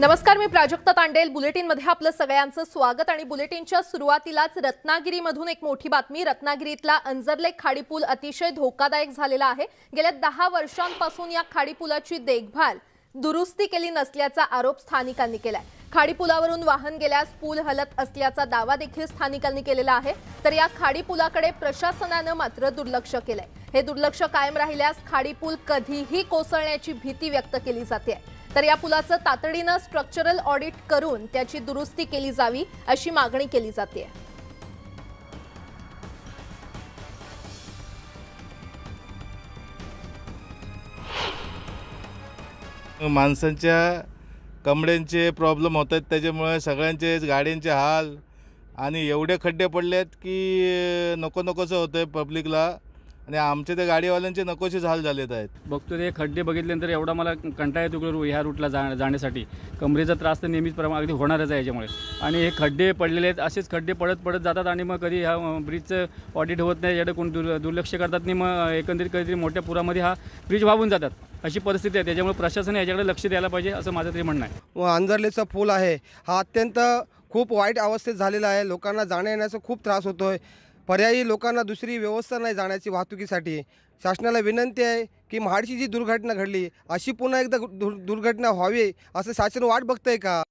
नमस्कार मी प्राजक्ता तांडेल बुलेटिनमध्ये आपलं सगळ्यांचं स्वागत आणि बुलेटिनच्या सुरुवातीलाच रत्नागिरीमधून एक मोठी बातमी रत्नागिरीतला खाडी खाडीपूल अतिशय धोकादायक झालेला आहे गेल्या दहा वर्षांपासून या खाडीपुलाची देखभाल दुरुस्ती केली नसल्याचा आरोप स्थानिकांनी केलाय खाडीपुलावरून वाहन गेल्यास पूल हलत असल्याचा दावा देखील स्थानिकांनी केलेला आहे तर या खाडीपुलाकडे प्रशासनानं मात्र दुर्लक्ष केलंय हे दुर्लक्ष कायम राहिल्यास खाडीपूल कधीही कोसळण्याची भीती व्यक्त केली जाते तर या पुलाचं तातडीनं स्ट्रक्चरल ऑडिट करून त्याची दुरुस्ती केली जावी अशी मागणी केली जाते माणसांच्या कमड्यांचे प्रॉब्लेम होत आहेत त्याच्यामुळे सगळ्यांचेच गाड्यांचे हाल आणि एवढे खड्डे पडले आहेत की नको नकोचं होतं आहे पब्लिकला आणि आमचे ते गाडीवाल्यांचे नकोशी झाल झालेत आहेत बघतो ते खड्डे बघितल्यानंतर एवढा मला कंटाळा येतो की ह्या रूटला जा जाण्यासाठी कमरेचा त्रास तर नेहमीच प्रमाण अगदी होणारच आहे याच्यामुळे आणि हे खड्डे पडलेले आहेत असेच खड्डे पडत पडत जातात आणि मग कधी ह्या ब्रिजचं ऑडिट होत नाही याकडे कोण दुर्लक्ष करतात आणि मग एकंदरीत कधीतरी मोठ्या पुरामध्ये हा ब्रिज वाहून जातात अशी परिस्थिती आहे त्याच्यामुळे प्रशासन याच्याकडे लक्ष द्यायला पाहिजे असं माझं तरी म्हणणं आहे अंजरलेचा पूल आहे हा अत्यंत खूप वाईट अवस्थेत झालेला आहे लोकांना जाण्या येण्याचा खूप त्रास होतो आहे पर्यायी लोकांना दुसरी व्यवस्था नाही जाण्याची वाहतुकीसाठी शासनाला विनंती आहे की महाडची जी दुर्घटना घडली अशी पुन्हा एकदा दुर्घटना व्हावी असं शासन वाट बघतंय का